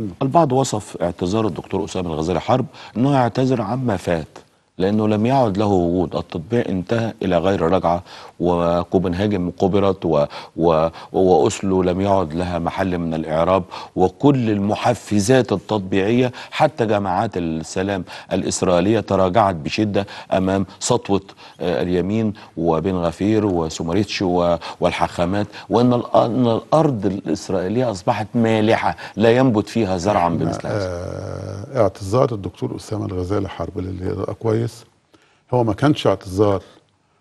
منه البعض وصف اعتذار الدكتور أسامة الغزالي حرب أنه يعتذر عما فات لأنه لم يعد له وجود التطبيع انتهى إلى غير رجعة وكوبنهاجن قبرت و... و... وأسلو لم يعد لها محل من الإعراب وكل المحفزات التطبيعية حتى جماعات السلام الإسرائيلية تراجعت بشدة أمام سطوة آه، اليمين وبن غفير وسومريتش و... والحخامات وأن أن الأرض الإسرائيلية أصبحت مالحة لا ينبت فيها زرعا بمثل هذا آه، اعتذار الدكتور أسامة الغزالي حرب اللي كويس هو ما كانش اعتذار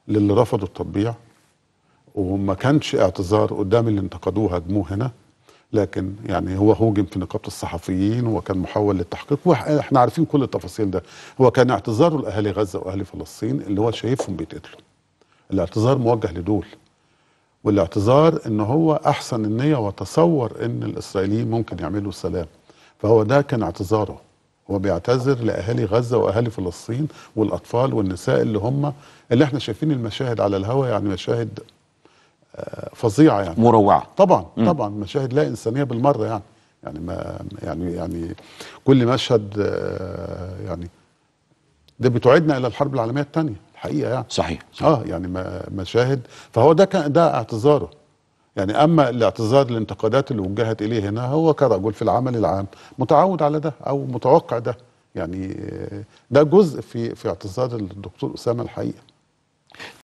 للي رفضوا التطبيع وما كانش اعتذار قدام اللي انتقدوه هجموه هنا لكن يعني هو هوجم في نقابه الصحفيين وكان محول للتحقيق واحنا عارفين كل التفاصيل ده هو كان اعتذاره لاهالي غزه واهالي فلسطين اللي هو شايفهم بيتقتلوا الاعتذار موجه لدول والاعتذار ان هو احسن النيه وتصور ان الاسرائيليين ممكن يعملوا سلام فهو ده كان اعتذاره وبيعتذر لاهالي غزه واهالي فلسطين والاطفال والنساء اللي هم اللي احنا شايفين المشاهد على الهواء يعني مشاهد آه، فظيعه يعني مروعه طبعا طبعا مشاهد لا انسانيه بالمره يعني يعني ما يعني يعني كل مشهد آه، يعني ده بتعيدنا الى الحرب العالميه الثانيه الحقيقه يعني صحيح, صحيح. اه يعني مشاهد فهو ده كان ده اعتذاره يعني أما الاعتذار للانتقادات اللي وجهت إليه هنا هو كرجل في العمل العام متعود على ده أو متوقع ده يعني آه، ده جزء في في اعتذار الدكتور أسامة الحقيقة